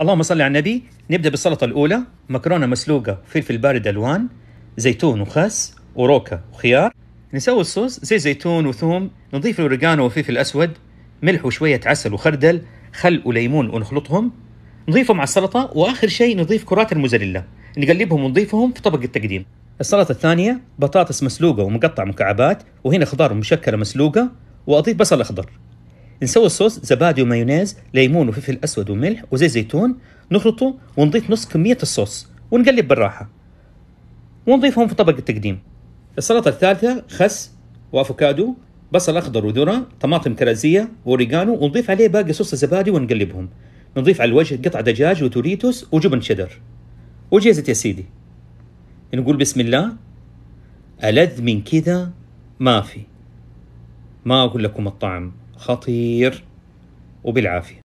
اللهم صل على النبي نبدا بالسلطه الاولى مكرونه مسلوقه فلفل بارد الوان زيتون وخس وروكا وخيار نسوي الصوص زي زيتون وثوم نضيف الاوريجانو وفلفل اسود ملح وشويه عسل وخردل خل وليمون ونخلطهم نضيفهم على السلطه واخر شيء نضيف كرات الموزاريلا نقلبهم ونضيفهم في طبق التقديم السلطه الثانيه بطاطس مسلوقه ومقطع مكعبات وهنا خضار مشكله مسلوقه واضيف بصل اخضر نسوي الصوص زبادي ومايونيز ليمون وفلفل اسود وملح وزيت زيتون نخلطه ونضيف نص كميه الصوص ونقلب بالراحه ونضيفهم في طبق التقديم السلطه الثالثه خس وافوكادو بصل اخضر وذره طماطم كرزيه واوريجانو ونضيف عليه باقي صوص الزبادي ونقلبهم نضيف على الوجه قطع دجاج وتوريتوس وجبن شدر وجيزت يا سيدي نقول بسم الله ألذ من كذا ما في ما أقول لكم الطعم خطير وبالعافيه